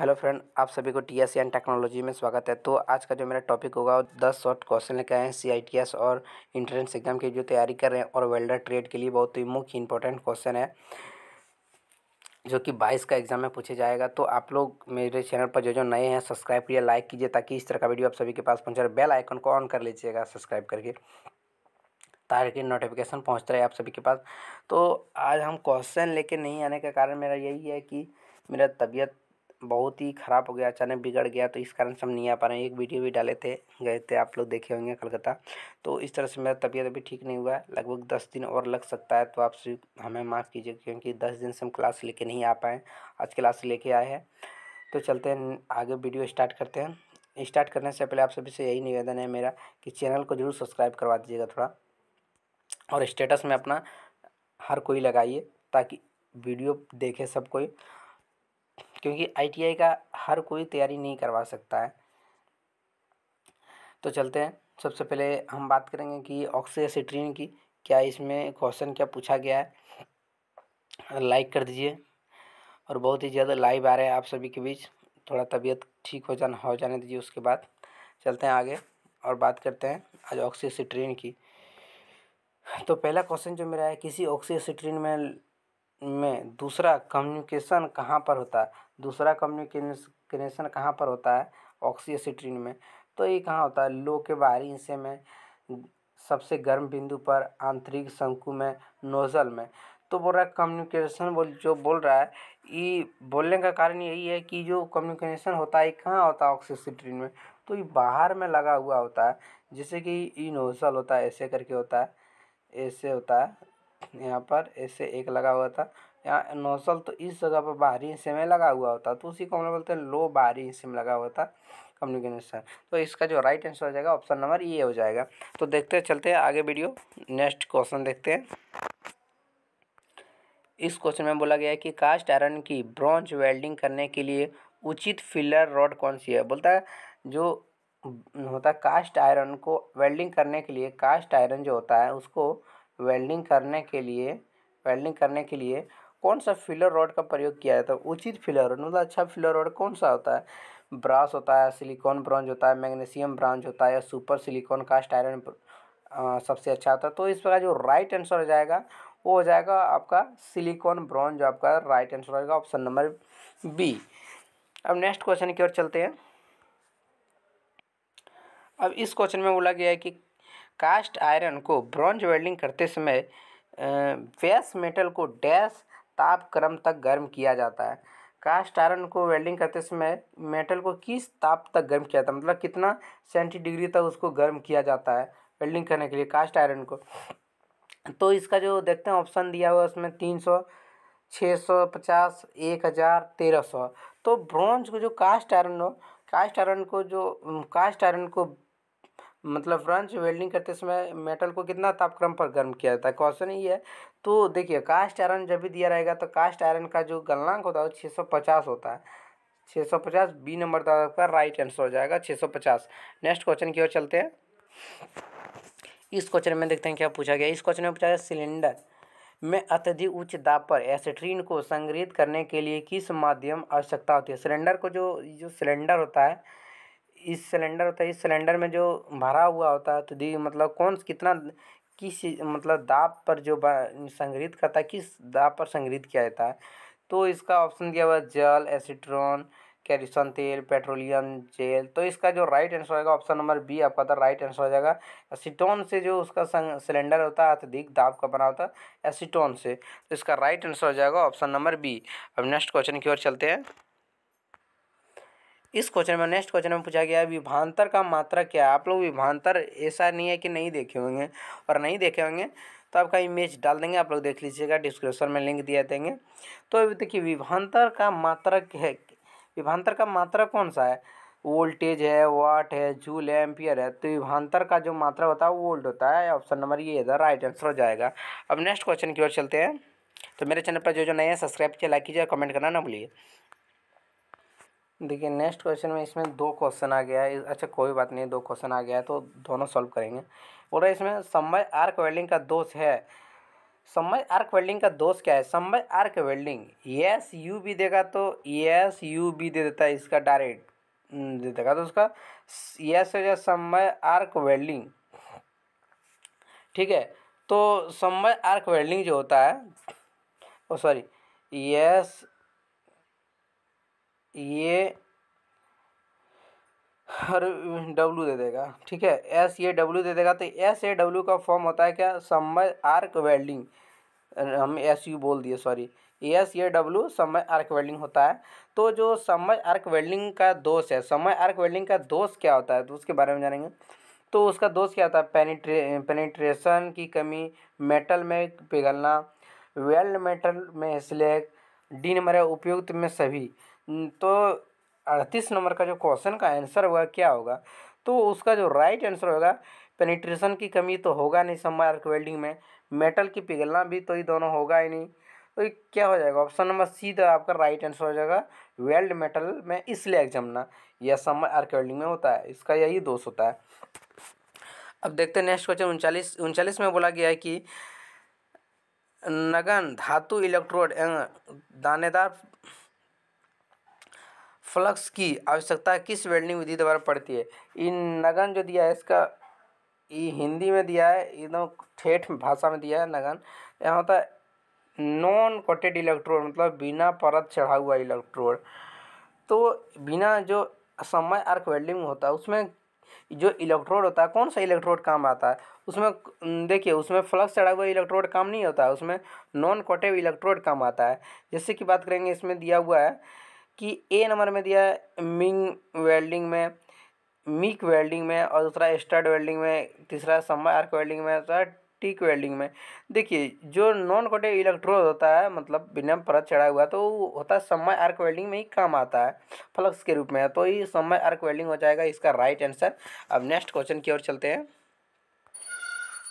hello friend आप सभी को टी एस टेक्नोलॉजी में स्वागत है तो आज का जो मेरा टॉपिक होगा दस शॉर्ट क्वेश्चन लेके आए हैं सी आई टी एस और इंट्रेंस एग्जाम की जो तैयारी कर रहे हैं और वेल्डर ट्रेड के लिए बहुत ही मुख्य इंपॉर्टेंट क्वेश्चन है जो कि बाईस का एग्जाम में पूछे जाएगा तो आप लोग मेरे चैनल पर जो जो नए हैं सब्सक्राइब कीजिए लाइक कीजिए ताकि इस तरह का वीडियो आप सभी के पास पहुँचा बेल आइकन को ऑन कर लीजिएगा सब्सक्राइब करके ताकि नोटिफिकेशन पहुँचता रहे आप सभी के पास तो आज हम क्वेश्चन लेके नहीं आने का कारण मेरा यही है कि मेरा तबीयत बहुत ही ख़राब हो गया अचानक बिगड़ गया तो इस कारण से हम नहीं आ पा रहे हैं एक वीडियो भी डाले थे गए थे आप लोग देखे होंगे कलकत्ता तो इस तरह से मेरा तबीयत अभी ठीक नहीं हुआ है लगभग दस दिन और लग सकता है तो आप हमें माफ़ कीजिए क्योंकि दस दिन से हम क्लास लेके नहीं आ पाए आज क्लास लेके आए हैं तो चलते हैं आगे वीडियो स्टार्ट करते हैं स्टार्ट करने से पहले आप सभी से यही निवेदन है मेरा कि चैनल को ज़रूर सब्सक्राइब करवा दीजिएगा थोड़ा और स्टेटस में अपना हर कोई लगाइए ताकि वीडियो देखे सब कोई क्योंकि आई का हर कोई तैयारी नहीं करवा सकता है तो चलते हैं सबसे पहले हम बात करेंगे कि ऑक्सीसिट्रीन की क्या इसमें क्वेश्चन क्या पूछा गया है लाइक कर दीजिए और बहुत ही ज़्यादा लाइव आ रहे हैं आप सभी के बीच थोड़ा तबीयत ठीक हो जाना हो जाने दीजिए उसके बाद चलते हैं आगे और बात करते हैं आज ऑक्सीसिट्रीन की तो पहला क्वेश्चन जो मेरा है किसी ऑक्सीसिट्रीन में में दूसरा कम्युनिकेशन कहाँ पर होता है दूसरा कम्युनिकेशन कहाँ पर होता है ऑक्सीसिट्रीन में तो ये कहाँ होता है लो के बाहरी हिस्से में सबसे गर्म बिंदु पर आंतरिक शंकु में नोज़ल में तो बोल रहा है कम्युनिकेशन बोल जो बोल रहा है ये बोलने का कारण यही है कि जो कम्युनिकेशन होता है कहाँ होता है ऑक्सीसिट्रीन में तो ये बाहर में लगा हुआ होता है जैसे कि ई नोजल होता है ऐसे करके होता है ऐसे होता है यहाँ पर ऐसे एक लगा हुआ था यहाँ नोसल तो इस जगह पर बाहरी हिस्से में लगा हुआ होता तो उसी को हम लोग बोलते हैं लो बाहरी हिस्से में लगा हुआ था कम्युनिकेशन तो इसका जो राइट आंसर हो जाएगा ऑप्शन नंबर ये हो जाएगा तो देखते चलते हैं आगे वीडियो नेक्स्ट क्वेश्चन देखते हैं इस क्वेश्चन में बोला गया है कि कास्ट आयरन की ब्रॉन्ज वेल्डिंग करने के लिए उचित फिलर रॉड कौन सी है बोलता है जो होता है कास्ट आयरन को वेल्डिंग करने के लिए कास्ट आयरन जो होता है उसको वेल्डिंग करने के लिए वेल्डिंग करने के लिए कौन सा फिलर रॉड का प्रयोग किया जाता है उचित फिलर रॉड मतलब अच्छा फिलर रॉड कौन सा होता है ब्रास होता है सिलिकॉन ब्रॉन्ज होता है मैग्नीशियम ब्रांज होता है या सुपर सिलिकॉन कास्ट आयरन सबसे अच्छा होता है तो इस प्रकार जो राइट आंसर हो जाएगा वो हो जाएगा आपका सिलिकॉन ब्रॉन्ज जो आपका राइट आंसर होगा ऑप्शन नंबर बी अब नेक्स्ट क्वेश्चन की ओर चलते हैं अब इस क्वेश्चन में बोला गया है कि कास्ट आयरन को ब्रॉन्ज वेल्डिंग करते समय फेस मेटल को डैश ताप क्रम तक गर्म किया जाता है कास्ट आयरन को वेल्डिंग करते समय मेटल को किस ताप तक गर्म किया जाता है मतलब कितना सेंटी डिग्री तक उसको गर्म किया जाता है वेल्डिंग करने के लिए कास्ट आयरन को तो इसका जो देखते हैं ऑप्शन दिया हुआ उसमें तीन सौ छः सौ पचास एक हज़ार तेरह सौ तो ब्रॉन्ज को जो कास्ट आयरन हो कास्ट आयरन को जो कास्ट आयरन को मतलब फ्रंच वेल्डिंग करते समय मेटल को कितना तापक्रम पर गर्म किया जाता है क्वेश्चन ये है तो देखिए कास्ट आयरन जब भी दिया रहेगा तो कास्ट आयरन का जो गलनांक होता है वो छः सौ पचास होता है छः सौ पचास बी नंबर था आपका राइट आंसर हो जाएगा छः सौ पचास नेक्स्ट क्वेश्चन की ओर चलते हैं इस क्वेश्चन में देखते हैं क्या पूछा गया इस क्वेश्चन में पूछा गया सिलेंडर में अत्यधिक उच्च दाब पर एसिट्रीन को संग्रहित करने के लिए किस माध्यम आवश्यकता होती है सिलेंडर को जो जो सिलेंडर होता है इस सिलेंडर होता है इस सिलेंडर में जो भरा हुआ होता है तो दी मतलब कौन कितना किस मतलब दाब पर जो संग्रहित करता है किस दाब पर संग्रहित किया जाता है तो इसका ऑप्शन दिया हुआ जल एसिट्रॉन कैरिसन तेल पेट्रोलियम जेल तो इसका जो राइट आंसर होगा ऑप्शन नंबर बी आपका था राइट आंसर हो जाएगा एसीटोन से जो उसका सिलेंडर होता है अत्यधिक दाब का बना होता है एसीटोन से तो इसका राइट आंसर हो जाएगा ऑप्शन नंबर बी अब नेक्स्ट क्वेश्चन की ओर चलते हैं इस क्वेश्चन में नेक्स्ट क्वेश्चन में पूछा गया है विभांतर का मात्रा क्या है आप लोग विभांतर ऐसा नहीं है कि नहीं देखे होंगे और नहीं देखे होंगे तो आपका इमेज डाल देंगे आप लोग देख लीजिएगा डिस्क्रिप्शन में लिंक दिया देंगे तो देखिए विभांतर का मात्रक है विभांतर का मात्रा कौन सा है वोल्टेज है वाट है जूल है एम्पियर है तो विभांतर का जो मात्रा होता है वोल्ट होता है ऑप्शन नंबर ये इधर राइट आंसर हो जाएगा अब नेक्स्ट क्वेश्चन की ओर चलते हैं तो मेरे चैनल पर जो जो नए हैं सब्सक्राइब किया लाइक कीजिए और कमेंट करना ना भूलिए देखिए नेक्स्ट क्वेश्चन में इसमें दो क्वेश्चन आ गया है अच्छा कोई बात नहीं दो क्वेश्चन आ गया है तो दोनों सॉल्व करेंगे बोल रहे इसमें समय आर्क वेल्डिंग का दोष है समय आर्क वेल्डिंग का दोष क्या है समय आर्क वेल्डिंग यस यू भी देगा तो यस यू भी दे देता है इसका डायरेक्ट हम्म, दे देगा तो उसका यस हो जाए समय आर्क वेल्डिंग ठीक है तो समय आर्क वेल्डिंग जो होता है ओ सॉरी यस ये हर डब्लू दे देगा ठीक है एस ए डब्लू दे देगा तो एस ए डब्लू का फॉर्म होता है क्या समय आर्क वेल्डिंग हम एस यू बोल दिए सॉरी एस ए डब्लू समय आर्क वेल्डिंग होता है तो जो समय आर्क वेल्डिंग का दोष है समय आर्क वेल्डिंग का दोष क्या होता है तो उसके बारे में जानेंगे तो उसका दोष क्या होता है पेनिट्रे पेनिट्रेशन की कमी मेटल में पिघलना वेल्ड मेटल में स्लेक डी नंबर है उपयुक्त में सभी तो अड़तीस नंबर का जो क्वेश्चन का आंसर होगा क्या होगा तो उसका जो राइट आंसर होगा पेनिट्रेशन की कमी तो होगा नहीं समर आर्क वेल्डिंग में मेटल की पिघलना भी तो ये दोनों होगा ही नहीं तो क्या हो जाएगा ऑप्शन नंबर सी तो आपका राइट आंसर हो जाएगा वेल्ड मेटल में इसलिए जमना यह समय आर्क वेल्डिंग में होता है इसका यही दोष होता है अब देखते हैं नेक्स्ट क्वेश्चन उनचालीस उनचालीस में बोला गया है कि नगन धातु इलेक्ट्रोड एवं दानेदार फ्लक्स की आवश्यकता किस वेल्डिंग विधि द्वारा पड़ती है इन नगन जो दिया है इसका ये हिंदी में दिया है एकदम ठेठ भाषा में दिया है नगन यहाँ होता है नॉन कोटेड इलेक्ट्रोड मतलब बिना परत चढ़ा हुआ इलेक्ट्रोड तो बिना जो समय आर्क वेल्डिंग होता है उसमें जो इलेक्ट्रोड होता है कौन सा इलेक्ट्रोड काम आता है उसमें देखिए उसमें फ्लक्स चढ़ा हुआ इलेक्ट्रोड काम नहीं होता है उसमें नॉन कॉटेव इलेक्ट्रोड काम आता है जैसे कि बात करेंगे इसमें दिया हुआ है कि ए नंबर में दिया है मिंग वेल्डिंग में मिक वेल्डिंग में और दूसरा स्टर्ड वेल्डिंग में तीसरा सम्बा आर्क वेल्डिंग में दूसरा टीक वेल्डिंग में देखिए जो नॉन कोटेव इलेक्ट्रोड होता है मतलब बिना परत चढ़ा हुआ तो होता है समय आर्क वेल्डिंग में ही काम आता है फ्लक्स के रूप में तो ये समय आर्क वेल्डिंग हो जाएगा इसका राइट आंसर अब नेक्स्ट क्वेश्चन की ओर चलते हैं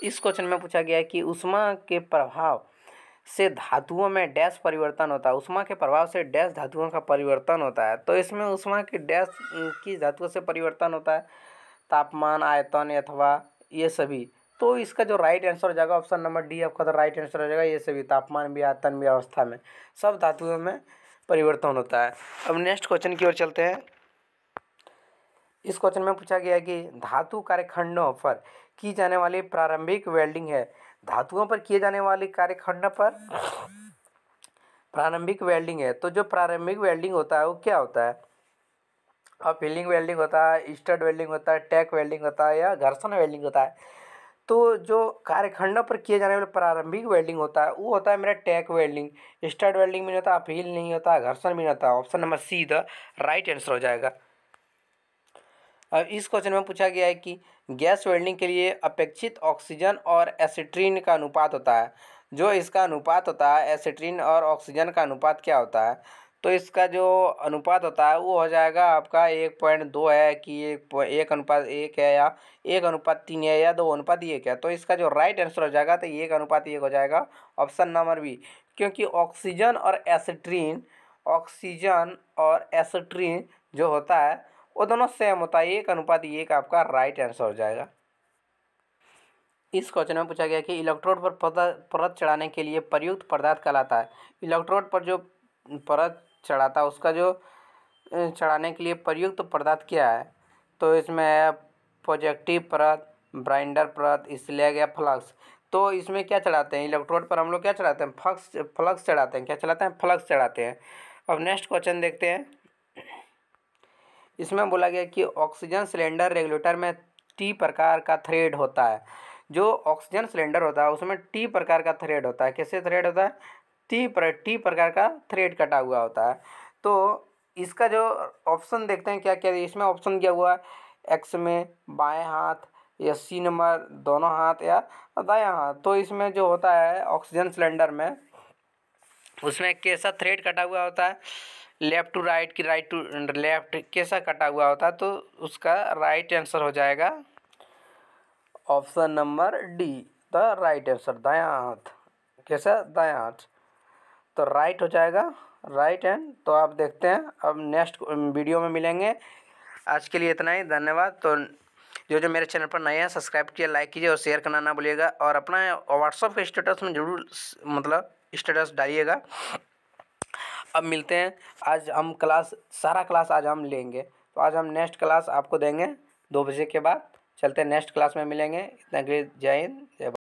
इस क्वेश्चन में पूछा गया है कि उष्मा के प्रभाव से धातुओं में डैश परिवर्तन होता है उष्मा के प्रभाव से डैश धातुओं का परिवर्तन होता है तो इसमें उष्मा के डैश की धातुओं से परिवर्तन होता है तापमान आयतन अथवा ये सभी तो इसका जो राइट आंसर हो जाएगा ऑप्शन नंबर डी आपका तो राइट आंसर हो जाएगा ये सभी तापमान भी आयतन भी अवस्था में सब धातुओं में परिवर्तन होता है अब नेक्स्ट क्वेश्चन की ओर चलते हैं इस क्वेश्चन में पूछा गया कि धातु कार्यखंडों पर की जाने वाली प्रारंभिक वेल्डिंग है धातुओं पर किए जाने वाले कार्यखंड पर प्रारंभिक वेल्डिंग है तो जो प्रारंभिक वेल्डिंग होता है वो क्या होता है अब फिलिंग वेल्डिंग होता है स्टड वेल्डिंग होता है टैक वेल्डिंग होता है या घर्षण वेल्डिंग होता है तो जो खंडों पर किए जाने वाले प्रारंभिक वेल्डिंग होता है वो होता है मेरा टैक वेल्डिंग स्टड वेल्डिंग भी नहीं होता अपील नहीं होता घर्षण भी नहीं होता option number C the right answer हो जाएगा अब इस क्वेश्चन में पूछा गया है कि गैस वेल्डिंग के लिए अपेक्षित ऑक्सीजन और एसिट्रीन का अनुपात होता है जो इसका अनुपात होता है एसिट्रीन और ऑक्सीजन का अनुपात क्या होता है तो इसका जो अनुपात होता है वो हो जाएगा आपका एक पॉइंट दो है कि एक एक अनुपात एक है या एक अनुपात तीन है या दो अनुपात एक है तो इसका जो राइट आंसर हो जाएगा तो एक अनुपात एक हो जाएगा ऑप्शन नंबर बी क्योंकि ऑक्सीजन और एसिट्रीन ऑक्सीजन और एसिट्रीन जो होता है वो दोनों सेम होता है एक अनुपात एक आपका राइट आंसर हो जाएगा इस क्वेश्चन में पूछा गया कि इलेक्ट्रोड पर परत चढ़ाने के लिए प्रयुक्त पदार्थ कहलाता है इलेक्ट्रोड पर जो परत चढ़ाता है उसका जो चढ़ाने के लिए प्रयुक्त पदार्थ क्या है तो इसमें है प्रोजेक्टिव परत ब्राइंडर परत इसलिए गया फ्लक्स तो इसमें क्या चढ़ाते हैं इलेक्ट्रोड पर हम लोग क्या चढ़ाते हैं फ्लक्स फ्लक्स चढ़ाते हैं क्या चढ़ाते हैं फ्लक्स चढ़ाते हैं अब नेक्स्ट क्वेश्चन देखते हैं इसमें बोला गया कि ऑक्सीजन सिलेंडर रेगुलेटर में टी प्रकार का थ्रेड होता है जो ऑक्सीजन सिलेंडर होता है उसमें टी प्रकार का थ्रेड होता है कैसे थ्रेड होता है टी पर टी प्रकार का थ्रेड कटा हुआ होता है तो इसका जो ऑप्शन देखते हैं क्या क्या इसमें ऑप्शन क्या हुआ है एक्स में बाएं हाथ या सी नंबर दोनों हाथ या दाया हाथ तो इसमें जो होता है ऑक्सीजन सिलेंडर में उसमें कैसा थ्रेड कटा हुआ होता है लेफ़्ट टू राइट की राइट टू लेफ़्ट कैसा कटा हुआ होता है तो उसका राइट आंसर हो जाएगा option number D the right answer दया हाथ कैसा दया हाथ तो राइट हो जाएगा राइट एंड तो आप देखते हैं अब नेक्स्ट वीडियो में मिलेंगे आज के लिए इतना ही धन्यवाद तो जो जो मेरे चैनल पर नए हैं सब्सक्राइब किए लाइक कीजिए और शेयर करना ना भूलिएगा और अपना व्हाट्सअप के स्टेटस में ज़रूर मतलब स्टेटस डालिएगा अब मिलते हैं आज हम क्लास सारा क्लास आज हम लेंगे तो आज हम नेक्स्ट क्लास आपको देंगे दो बजे के बाद चलते हैं नेक्स्ट क्लास में मिलेंगे इतना जय हिंद जय